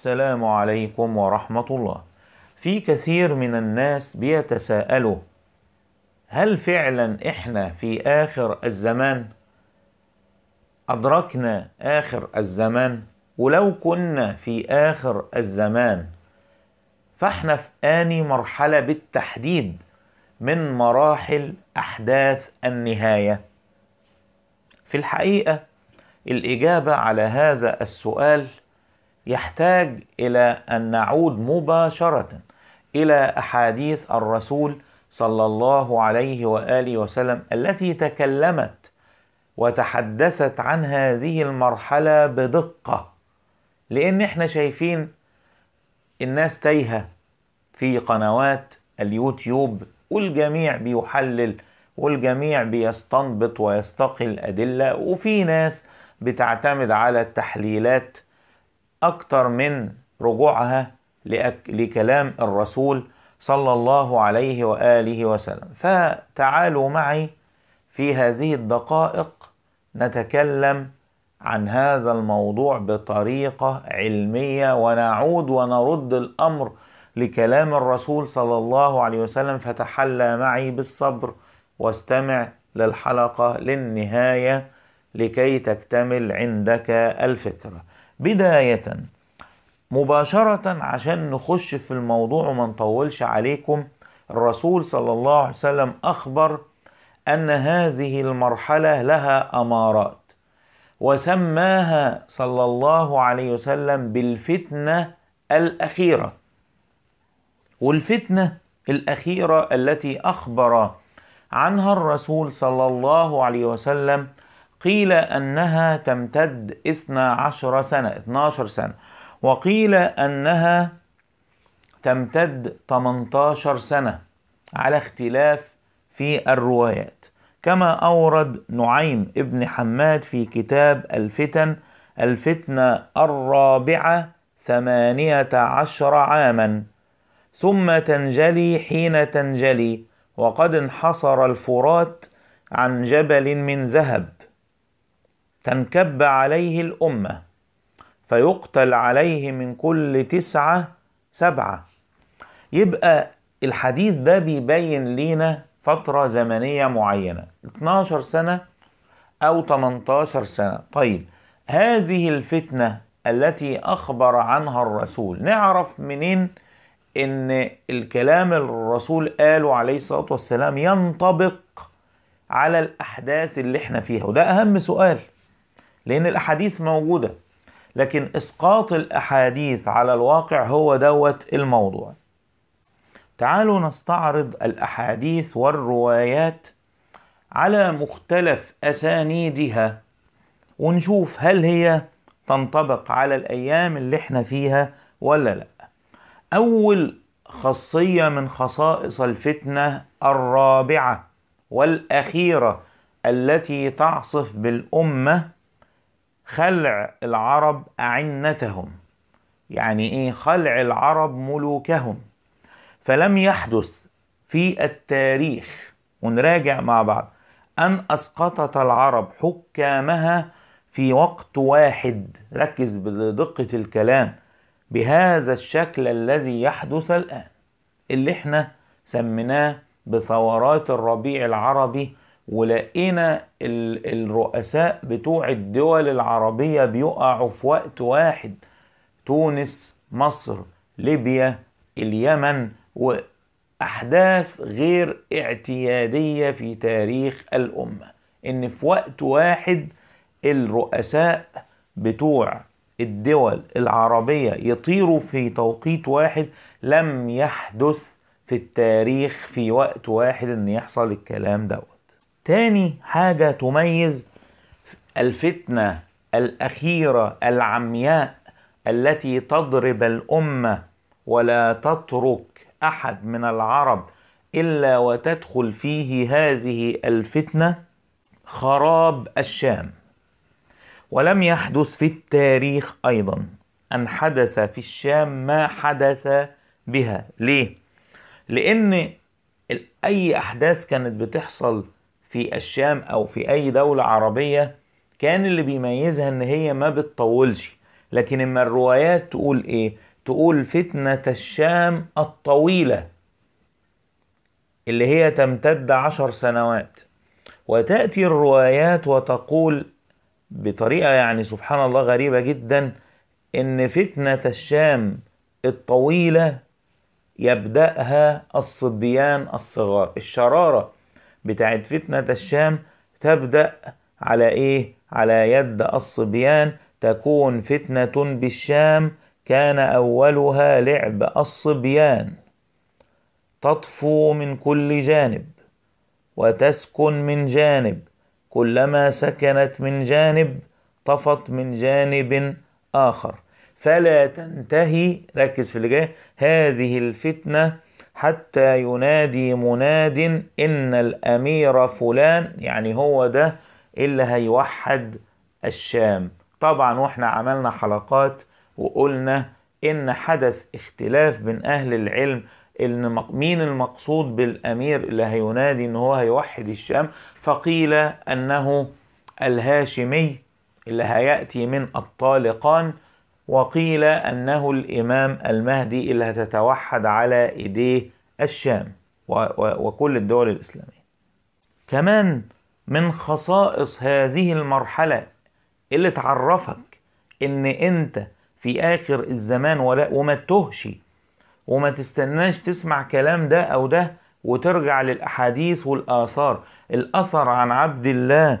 السلام عليكم ورحمة الله في كثير من الناس بيتساءلوا هل فعلا احنا في آخر الزمان أدركنا آخر الزمان ولو كنا في آخر الزمان فاحنا في آني مرحلة بالتحديد من مراحل أحداث النهاية في الحقيقة الإجابة على هذا السؤال يحتاج الى ان نعود مباشره الى احاديث الرسول صلى الله عليه واله وسلم التي تكلمت وتحدثت عن هذه المرحله بدقه لان احنا شايفين الناس تايهه في قنوات اليوتيوب والجميع بيحلل والجميع بيستنبط ويستقي الادله وفي ناس بتعتمد على التحليلات أكثر من رجوعها لكلام الرسول صلى الله عليه وآله وسلم فتعالوا معي في هذه الدقائق نتكلم عن هذا الموضوع بطريقة علمية ونعود ونرد الأمر لكلام الرسول صلى الله عليه وسلم فتحلى معي بالصبر واستمع للحلقة للنهاية لكي تكتمل عندك الفكرة بداية مباشرة عشان نخش في الموضوع وما نطولش عليكم الرسول صلى الله عليه وسلم أخبر أن هذه المرحلة لها أمارات وسماها صلى الله عليه وسلم بالفتنة الأخيرة والفتنة الأخيرة التي أخبر عنها الرسول صلى الله عليه وسلم قيل أنها تمتد 12 سنة 12 سنة وقيل أنها تمتد 18 سنة على اختلاف في الروايات كما أورد نعيم ابن حماد في كتاب الفتن الفتنة الرابعة ثمانية عشر عاما ثم تنجلي حين تنجلي وقد انحصر الفرات عن جبل من ذهب تنكب عليه الأمة فيقتل عليه من كل تسعة سبعة يبقى الحديث ده بيبين لينا فترة زمنية معينة 12 سنة أو 18 سنة طيب هذه الفتنة التي أخبر عنها الرسول نعرف منين ان الكلام الرسول قاله عليه الصلاه والسلام ينطبق على الاحداث اللي احنا فيها وده اهم سؤال لأن الأحاديث موجودة لكن إسقاط الأحاديث على الواقع هو دوت الموضوع تعالوا نستعرض الأحاديث والروايات على مختلف أسانيدها ونشوف هل هي تنطبق على الأيام اللي احنا فيها ولا لا أول خاصية من خصائص الفتنة الرابعة والأخيرة التي تعصف بالأمة خلع العرب أعنتهم يعني إيه خلع العرب ملوكهم فلم يحدث في التاريخ ونراجع مع بعض أن أسقطت العرب حكامها في وقت واحد ركز بدقة الكلام بهذا الشكل الذي يحدث الآن اللي احنا سميناه بثورات الربيع العربي ولقينا الرؤساء بتوع الدول العربية بيقعوا في وقت واحد تونس مصر ليبيا اليمن وأحداث غير اعتيادية في تاريخ الأمة إن في وقت واحد الرؤساء بتوع الدول العربية يطيروا في توقيت واحد لم يحدث في التاريخ في وقت واحد إن يحصل الكلام ده تاني حاجة تميز الفتنة الأخيرة العمياء التي تضرب الأمة ولا تترك أحد من العرب إلا وتدخل فيه هذه الفتنة خراب الشام ولم يحدث في التاريخ أيضا أن حدث في الشام ما حدث بها ليه؟ لأن أي أحداث كانت بتحصل في الشام او في اي دولة عربية كان اللي بيميزها ان هي ما بتطولش لكن اما الروايات تقول ايه تقول فتنة الشام الطويلة اللي هي تمتد عشر سنوات وتأتي الروايات وتقول بطريقة يعني سبحان الله غريبة جدا إن فتنة الشام الطويلة يبدأها الصبيان الصغار الشرارة بتاعت فتنة الشام تبدأ على إيه؟ على يد الصبيان تكون فتنة بالشام كان أولها لعب الصبيان تطفو من كل جانب وتسكن من جانب كلما سكنت من جانب طفت من جانب آخر فلا تنتهي ركز في اللي جاي هذه الفتنه حتى ينادي مناد إن الأمير فلان يعني هو ده اللي هيوحد الشام طبعا واحنا عملنا حلقات وقلنا إن حدث اختلاف بين أهل العلم إن مين المقصود بالأمير اللي هينادي إن هو هيوحد الشام فقيل أنه الهاشمي اللي هيأتي من الطالقان وقيل أنه الإمام المهدي اللي هتتوحد على إيديه الشام وكل الدول الإسلامية كمان من خصائص هذه المرحلة اللي تعرفك إن أنت في آخر الزمان ولا وما تهش وما تستناش تسمع كلام ده أو ده وترجع للأحاديث والآثار الأثر عن عبد الله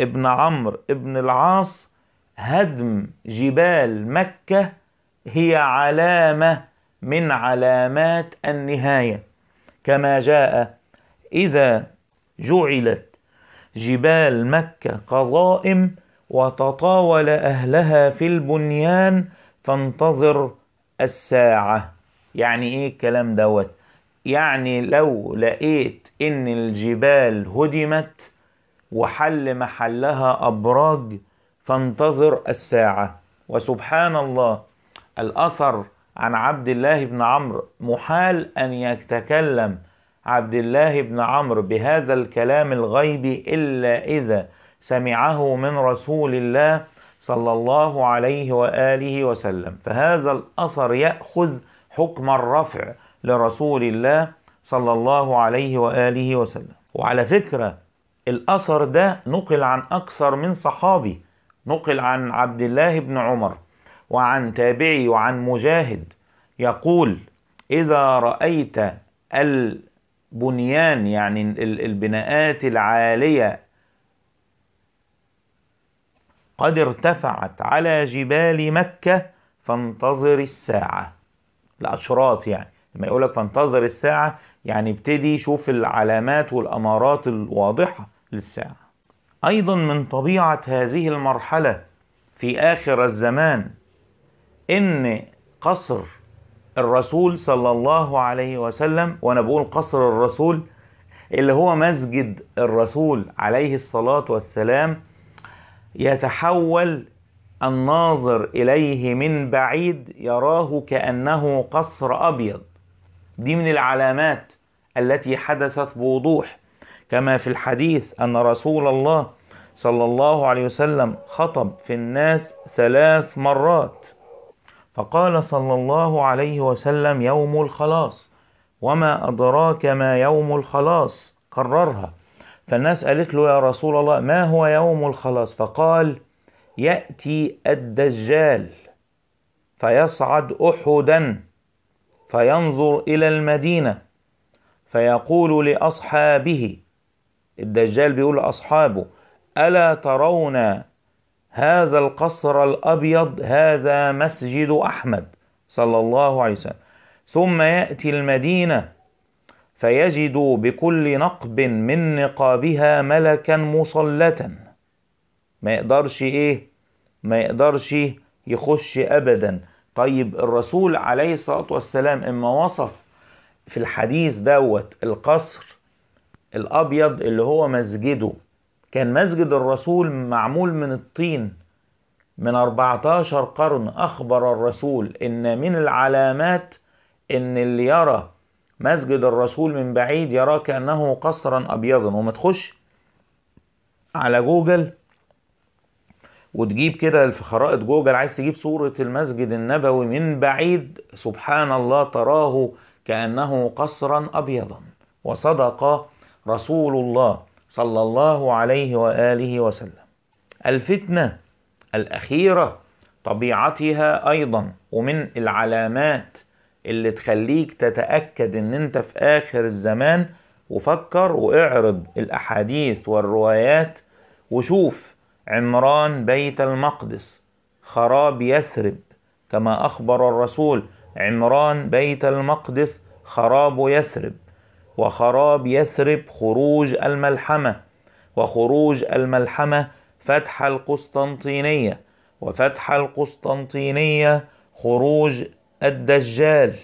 ابن عمرو ابن العاص هدم جبال مكة هي علامة من علامات النهاية كما جاء إذا جعلت جبال مكة قضائم وتطاول أهلها في البنيان فانتظر الساعة يعني إيه الكلام دوت يعني لو لقيت إن الجبال هدمت وحل محلها أبراج فانتظر الساعة وسبحان الله الأثر عن عبد الله بن عمرو محال أن يتكلم عبد الله بن عمرو بهذا الكلام الغيبي إلا إذا سمعه من رسول الله صلى الله عليه وآله وسلم فهذا الأثر يأخذ حكم الرفع لرسول الله صلى الله عليه وآله وسلم وعلى فكرة الأثر ده نقل عن أكثر من صحابي نقل عن عبد الله بن عمر وعن تابعي وعن مجاهد يقول إذا رأيت البنيان يعني البناءات العالية قد ارتفعت على جبال مكة فانتظر الساعة الأشراط يعني لما يقولك فانتظر الساعة يعني ابتدي شوف العلامات والأمارات الواضحة للساعة ايضا من طبيعه هذه المرحله في اخر الزمان ان قصر الرسول صلى الله عليه وسلم وانا بقول قصر الرسول اللي هو مسجد الرسول عليه الصلاه والسلام يتحول الناظر اليه من بعيد يراه كانه قصر ابيض دي من العلامات التي حدثت بوضوح كما في الحديث ان رسول الله صلى الله عليه وسلم خطب في الناس ثلاث مرات فقال صلى الله عليه وسلم يوم الخلاص وما أدراك ما يوم الخلاص كررها فالناس قالت له يا رسول الله ما هو يوم الخلاص فقال يأتي الدجال فيصعد أحدا فينظر إلى المدينة فيقول لأصحابه الدجال بيقول لأصحابه الا ترون هذا القصر الابيض هذا مسجد احمد صلى الله عليه وسلم ثم ياتي المدينه فيجد بكل نقب من نقابها ملكا مصلة ما يقدرش ايه ما يقدرش يخش ابدا طيب الرسول عليه الصلاة والسلام اما وصف في الحديث دوت القصر الابيض اللي هو مسجده كان مسجد الرسول معمول من الطين من 14 قرن أخبر الرسول إن من العلامات إن اللي يرى مسجد الرسول من بعيد يراه كأنه قصرا أبيضا وما تخش على جوجل وتجيب كده في خرائط جوجل عايز تجيب صورة المسجد النبوي من بعيد سبحان الله تراه كأنه قصرا أبيضا وصدق رسول الله صلى الله عليه واله وسلم الفتنه الاخيره طبيعتها ايضا ومن العلامات اللي تخليك تتاكد ان انت في اخر الزمان وفكر واعرض الاحاديث والروايات وشوف عمران بيت المقدس خراب يثرب كما اخبر الرسول عمران بيت المقدس خراب يثرب وخراب يثرب خروج الملحمة وخروج الملحمة فتح القسطنطينية وفتح القسطنطينية خروج الدجال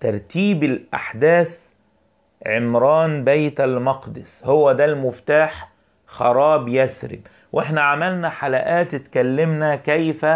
ترتيب الأحداث عمران بيت المقدس هو ده المفتاح خراب يثرب واحنا عملنا حلقات اتكلمنا كيف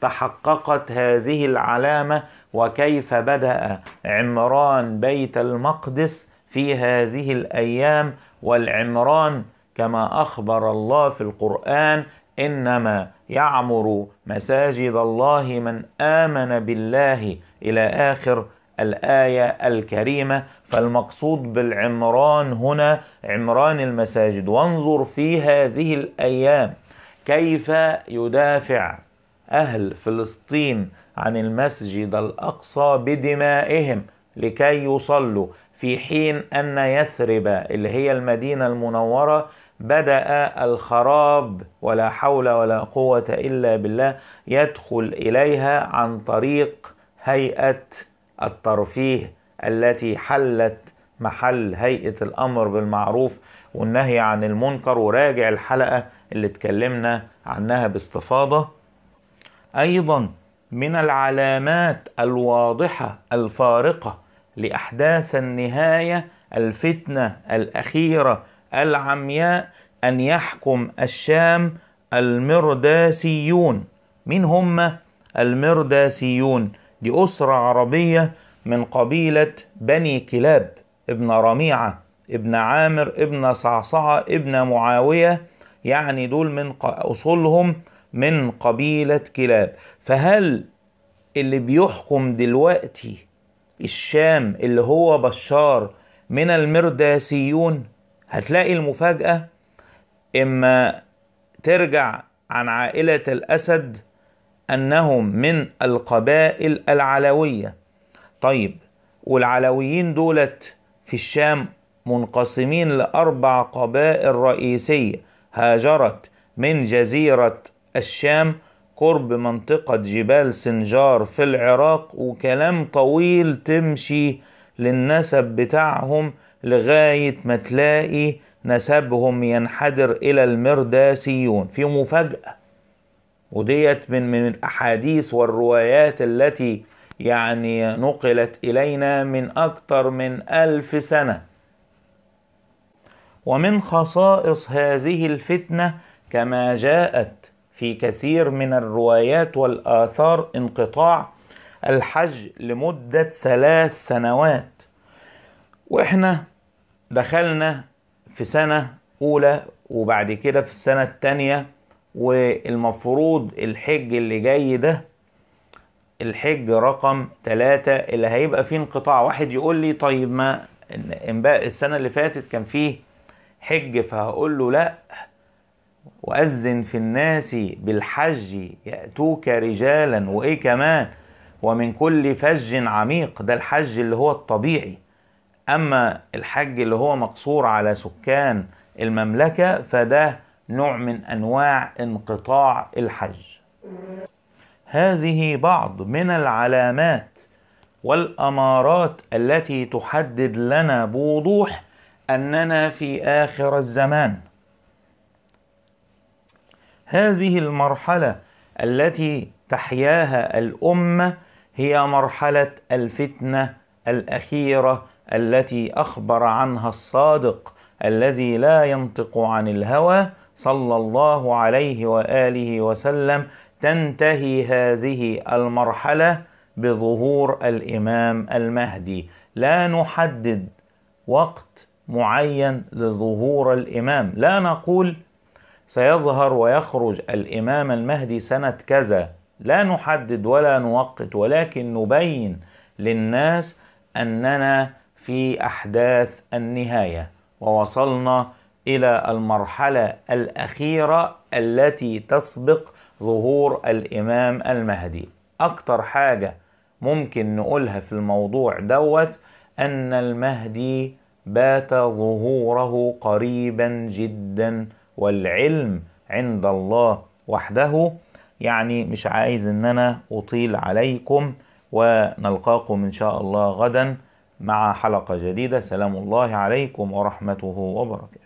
تحققت هذه العلامة وكيف بدأ عمران بيت المقدس في هذه الأيام والعمران كما أخبر الله في القرآن إنما يعمر مساجد الله من آمن بالله إلى آخر الآية الكريمة فالمقصود بالعمران هنا عمران المساجد وانظر في هذه الأيام كيف يدافع أهل فلسطين عن المسجد الاقصى بدمائهم لكي يصلوا في حين ان يثرب اللي هي المدينه المنوره بدا الخراب ولا حول ولا قوه الا بالله يدخل اليها عن طريق هيئه الترفيه التي حلت محل هيئه الامر بالمعروف والنهي عن المنكر وراجع الحلقه اللي اتكلمنا عنها باستفاضه ايضا من العلامات الواضحه الفارقه لاحداث النهايه الفتنه الاخيره العمياء ان يحكم الشام المرداسيون من هم المرداسيون دي اسره عربيه من قبيله بني كلاب ابن رميعه ابن عامر ابن صعصعه ابن معاويه يعني دول من اصولهم من قبيلة كلاب فهل اللي بيحكم دلوقتي الشام اللي هو بشار من المرداسيون هتلاقي المفاجأة إما ترجع عن عائلة الأسد أنهم من القبائل العلوية طيب والعلويين دولت في الشام منقسمين لأربع قبائل رئيسية هاجرت من جزيرة الشام قرب منطقة جبال سنجار في العراق وكلام طويل تمشي للنسب بتاعهم لغاية ما تلاقي نسبهم ينحدر إلى المرداسيون في مفاجأة وديت من من الأحاديث والروايات التي يعني نقلت إلينا من أكثر من ألف سنة ومن خصائص هذه الفتنة كما جاءت في كثير من الروايات والآثار انقطاع الحج لمدة ثلاث سنوات وإحنا دخلنا في سنة أولى وبعد كده في السنة التانية والمفروض الحج اللي جاي ده الحج رقم ثلاثة اللي هيبقى فيه انقطاع واحد يقول لي طيب ما السنة اللي فاتت كان فيه حج فهقول له لأ وأذن في الناس بالحج يأتوك رجالا وإيه كمان ومن كل فج عميق ده الحج اللي هو الطبيعي أما الحج اللي هو مقصور على سكان المملكة فده نوع من أنواع انقطاع الحج هذه بعض من العلامات والأمارات التي تحدد لنا بوضوح أننا في آخر الزمان هذه المرحله التي تحياها الامه هي مرحله الفتنه الاخيره التي اخبر عنها الصادق الذي لا ينطق عن الهوى صلى الله عليه واله وسلم تنتهي هذه المرحله بظهور الامام المهدي لا نحدد وقت معين لظهور الامام لا نقول سيظهر ويخرج الامام المهدي سنه كذا لا نحدد ولا نوقت ولكن نبين للناس اننا في احداث النهايه ووصلنا الى المرحله الاخيره التي تسبق ظهور الامام المهدي اكتر حاجه ممكن نقولها في الموضوع دوت ان المهدي بات ظهوره قريبا جدا والعلم عند الله وحده يعني مش عايز ان انا اطيل عليكم ونلقاكم ان شاء الله غدا مع حلقه جديده سلام الله عليكم ورحمته وبركاته